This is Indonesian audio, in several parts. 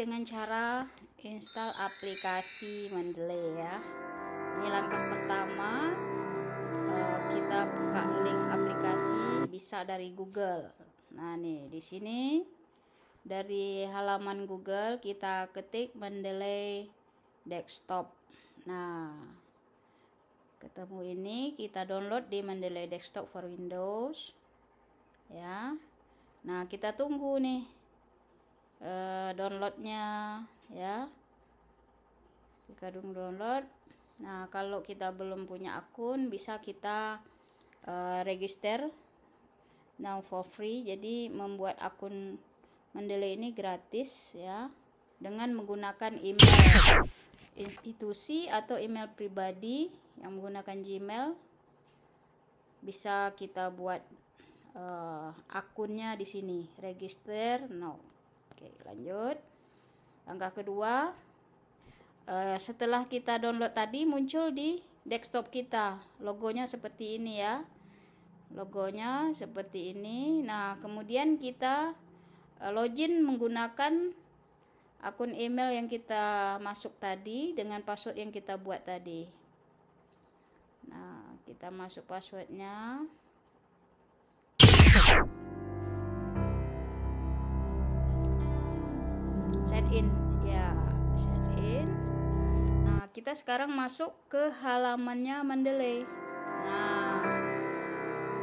dengan cara install aplikasi Mendeley ya ini langkah pertama eh, kita buka link aplikasi bisa dari Google nah nih di sini dari halaman Google kita ketik Mendeley desktop nah ketemu ini kita download di Mendeley desktop for Windows ya nah kita tunggu nih uh, downloadnya ya Pikadung download nah kalau kita belum punya akun bisa kita uh, register now for free jadi membuat akun mendele ini gratis ya dengan menggunakan email institusi atau email pribadi yang menggunakan Gmail bisa kita buat uh, akunnya di sini register now Oke, lanjut. Langkah kedua, uh, setelah kita download tadi muncul di desktop kita. Logonya seperti ini ya. Logonya seperti ini. Nah, kemudian kita uh, login menggunakan akun email yang kita masuk tadi dengan password yang kita buat tadi. Nah, kita masuk passwordnya. Set in ya set in nah kita sekarang masuk ke halamannya Mendeley nah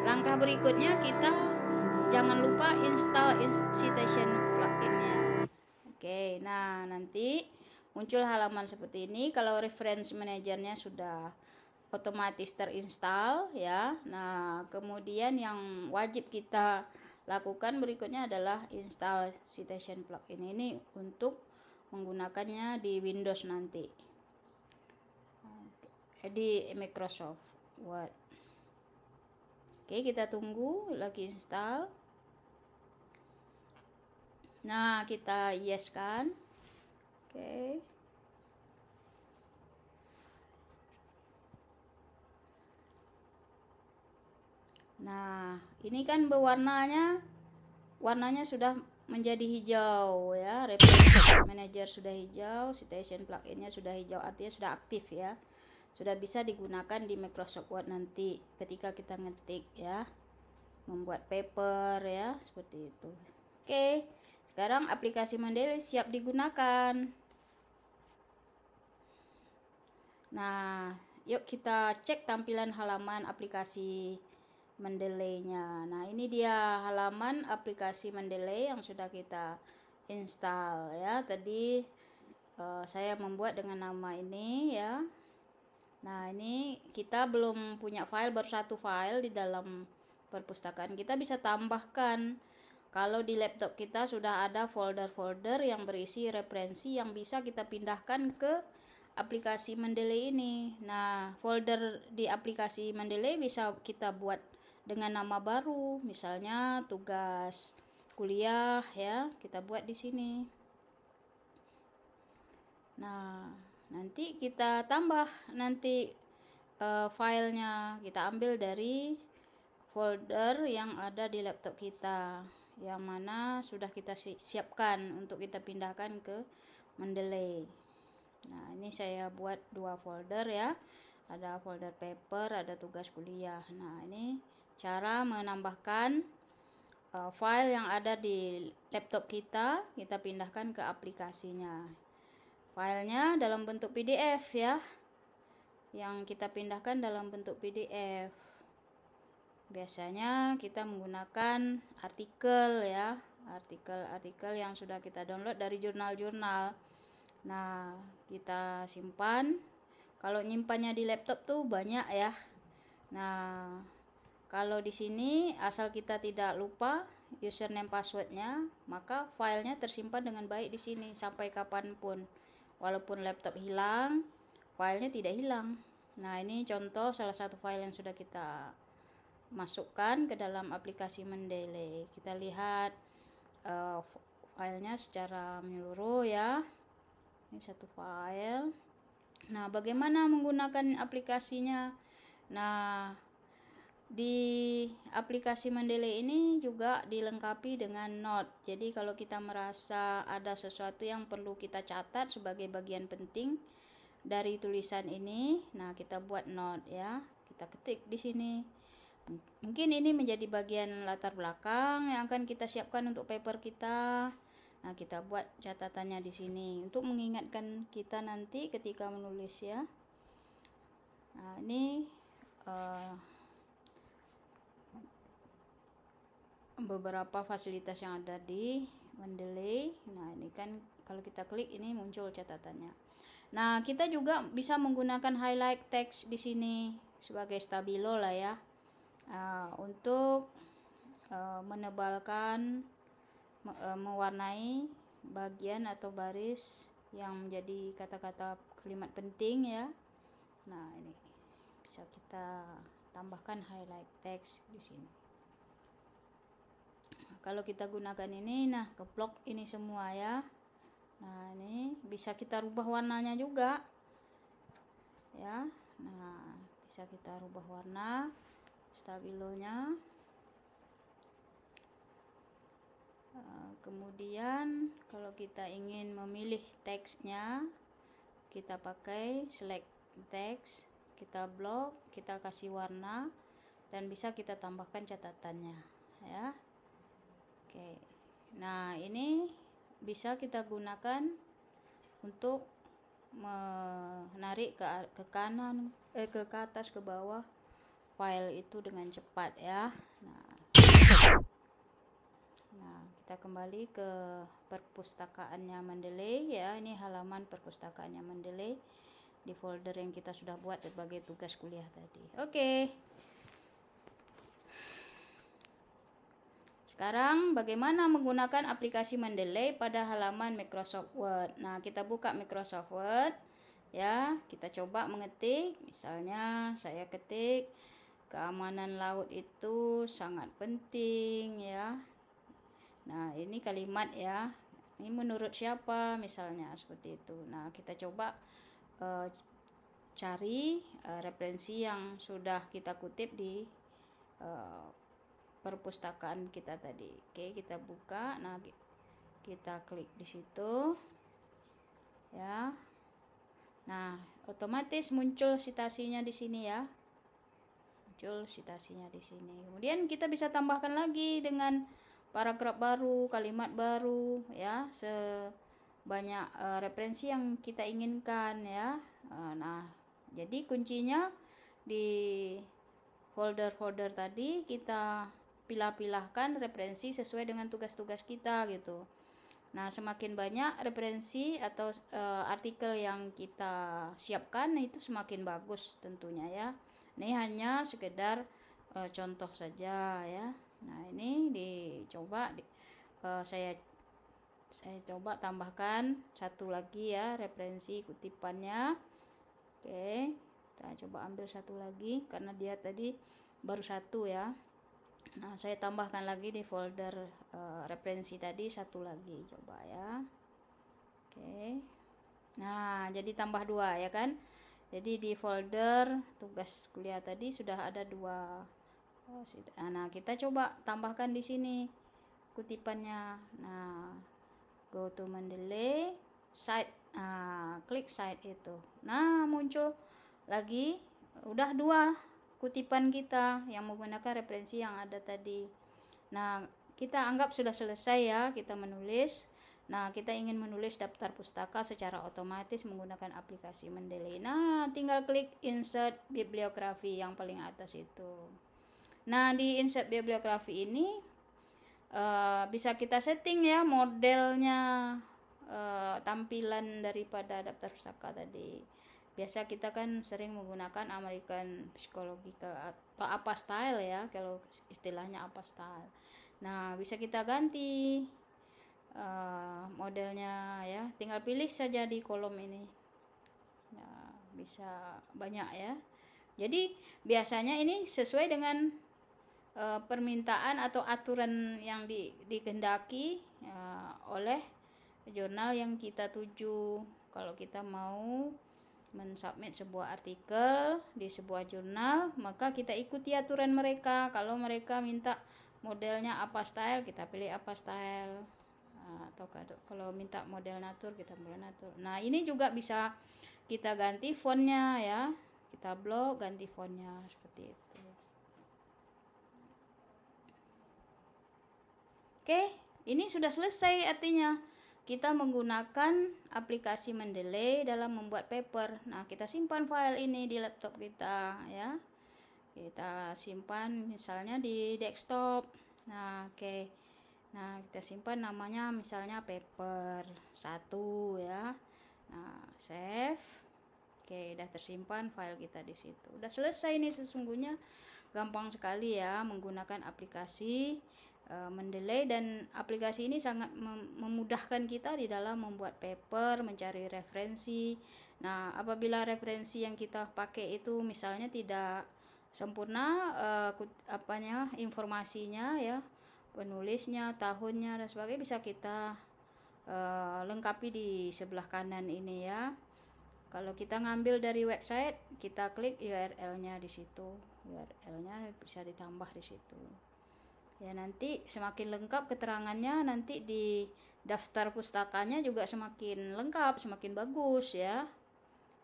langkah berikutnya kita jangan lupa install incitation pluginnya oke nah nanti muncul halaman seperti ini kalau reference manajernya sudah otomatis terinstall ya nah kemudian yang wajib kita lakukan berikutnya adalah install citation plugin ini untuk menggunakannya di Windows nanti di Microsoft Word oke kita tunggu lagi install nah kita yes kan oke nah ini kan berwarnanya warnanya sudah menjadi hijau ya manager sudah hijau citation pluginnya sudah hijau artinya sudah aktif ya sudah bisa digunakan di Microsoft Word nanti ketika kita ngetik ya membuat paper ya seperti itu oke sekarang aplikasi Mendeley siap digunakan nah yuk kita cek tampilan halaman aplikasi mendeley Nah, ini dia halaman aplikasi Mendeley yang sudah kita install ya. Tadi uh, saya membuat dengan nama ini ya. Nah, ini kita belum punya file baru satu file di dalam perpustakaan. Kita bisa tambahkan kalau di laptop kita sudah ada folder-folder yang berisi referensi yang bisa kita pindahkan ke aplikasi Mendeley ini. Nah, folder di aplikasi Mendeley bisa kita buat dengan nama baru, misalnya tugas kuliah ya, kita buat di sini. Nah, nanti kita tambah nanti e, filenya kita ambil dari folder yang ada di laptop kita yang mana sudah kita siapkan untuk kita pindahkan ke Mendeley. Nah, ini saya buat dua folder ya. Ada folder paper, ada tugas kuliah. Nah, ini cara menambahkan uh, file yang ada di laptop kita kita pindahkan ke aplikasinya filenya dalam bentuk PDF ya yang kita pindahkan dalam bentuk PDF biasanya kita menggunakan artikel ya artikel-artikel yang sudah kita download dari jurnal-jurnal nah kita simpan kalau nyimpannya di laptop tuh banyak ya nah kalau di sini asal kita tidak lupa username passwordnya, maka filenya tersimpan dengan baik di sini sampai kapanpun. Walaupun laptop hilang, filenya tidak hilang. Nah ini contoh salah satu file yang sudah kita masukkan ke dalam aplikasi Mendele. Kita lihat uh, filenya secara menyeluruh ya. Ini satu file. Nah bagaimana menggunakan aplikasinya? Nah di aplikasi Mendeley ini juga dilengkapi dengan note. Jadi kalau kita merasa ada sesuatu yang perlu kita catat sebagai bagian penting dari tulisan ini, nah kita buat note ya. Kita ketik di sini. Mungkin ini menjadi bagian latar belakang yang akan kita siapkan untuk paper kita. Nah, kita buat catatannya di sini untuk mengingatkan kita nanti ketika menulis ya. Nah, ini uh, beberapa fasilitas yang ada di Mendeley. Nah, ini kan kalau kita klik ini muncul catatannya. Nah, kita juga bisa menggunakan highlight text di sini sebagai stabilo lah ya. Uh, untuk uh, menebalkan me uh, mewarnai bagian atau baris yang menjadi kata-kata kalimat penting ya. Nah, ini bisa kita tambahkan highlight text di sini kalau kita gunakan ini nah keplok ini semua ya nah ini bisa kita rubah warnanya juga ya nah bisa kita rubah warna stabilonya eh, kemudian kalau kita ingin memilih teksnya kita pakai select text kita blok kita kasih warna dan bisa kita tambahkan catatannya ya Oke. Nah, ini bisa kita gunakan untuk menarik ke ke kanan eh ke, atas ke bawah file itu dengan cepat ya. Nah. Nah, kita kembali ke perpustakaannya Mendeley ya. Ini halaman perpustakaannya Mendeley di folder yang kita sudah buat sebagai tugas kuliah tadi. Oke. Okay. Sekarang bagaimana menggunakan aplikasi Mendeley pada halaman Microsoft Word. Nah, kita buka Microsoft Word ya, kita coba mengetik. Misalnya saya ketik keamanan laut itu sangat penting ya. Nah, ini kalimat ya. Ini menurut siapa misalnya seperti itu. Nah, kita coba uh, cari uh, referensi yang sudah kita kutip di uh, perpustakaan kita tadi. Oke, kita buka. Nah, kita klik di situ. Ya. Nah, otomatis muncul citasinya di sini ya. Muncul citasinya di sini. Kemudian kita bisa tambahkan lagi dengan paragraf baru, kalimat baru ya, sebanyak uh, referensi yang kita inginkan ya. Uh, nah, jadi kuncinya di folder-folder tadi kita pilah-pilahkan referensi sesuai dengan tugas-tugas kita gitu. Nah, semakin banyak referensi atau e, artikel yang kita siapkan itu semakin bagus tentunya ya. Ini hanya sekedar e, contoh saja ya. Nah, ini dicoba di, e, saya saya coba tambahkan satu lagi ya referensi kutipannya. Oke, kita coba ambil satu lagi karena dia tadi baru satu ya. Nah, saya tambahkan lagi di folder uh, referensi tadi satu lagi coba ya. Oke. Okay. Nah, jadi tambah dua ya kan? Jadi di folder tugas kuliah tadi sudah ada dua. Oh, ah, nah, kita coba tambahkan di sini kutipannya. Nah, go to Mendeley site. Nah, klik site itu. Nah, muncul lagi udah dua kutipan kita yang menggunakan referensi yang ada tadi. Nah, kita anggap sudah selesai ya kita menulis. Nah, kita ingin menulis daftar pustaka secara otomatis menggunakan aplikasi Mendeley. Nah, tinggal klik insert bibliografi yang paling atas itu. Nah, di insert bibliografi ini uh, bisa kita setting ya modelnya uh, tampilan daripada daftar pustaka tadi biasa kita kan sering menggunakan American psychological apa, apa style ya kalau istilahnya apa style nah bisa kita ganti uh, modelnya ya tinggal pilih saja di kolom ini nah, bisa banyak ya jadi biasanya ini sesuai dengan uh, permintaan atau aturan yang di, digendaki uh, oleh jurnal yang kita tuju kalau kita mau mensubmit sebuah artikel di sebuah jurnal, maka kita ikuti aturan mereka. Kalau mereka minta modelnya apa style, kita pilih apa style. Ah, atau kalau minta model natur, kita pilih natur. Nah, ini juga bisa kita ganti fontnya ya. Kita blok ganti fontnya seperti itu. Oke, ini sudah selesai artinya kita menggunakan aplikasi Mendeley dalam membuat paper. Nah, kita simpan file ini di laptop kita ya. Kita simpan misalnya di desktop. Nah, oke. Okay. Nah, kita simpan namanya misalnya paper 1 ya. Nah, save. Oke, udah tersimpan file kita di situ. Udah selesai nih sesungguhnya gampang sekali ya menggunakan aplikasi Eh, mendelay dan aplikasi ini sangat memudahkan kita di dalam membuat paper, mencari referensi. Nah, apabila referensi yang kita pakai itu misalnya tidak sempurna uh, apanya informasinya ya, penulisnya, tahunnya dan sebagainya bisa kita uh, lengkapi di sebelah kanan ini ya. Kalau kita ngambil dari website, kita klik URL-nya di situ. URL-nya bisa ditambah di situ ya nanti semakin lengkap keterangannya nanti di daftar pustakanya juga semakin lengkap semakin bagus ya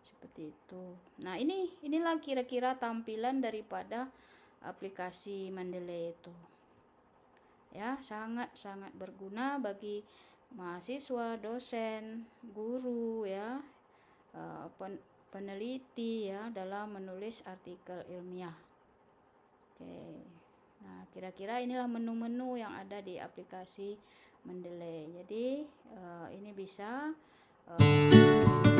seperti itu nah ini inilah kira-kira tampilan daripada aplikasi Mendeley itu ya sangat sangat berguna bagi mahasiswa dosen guru ya eh, pen, peneliti ya dalam menulis artikel ilmiah oke okay. Nah, kira-kira inilah menu-menu yang ada di aplikasi Mendeley. Jadi, uh, ini bisa uh,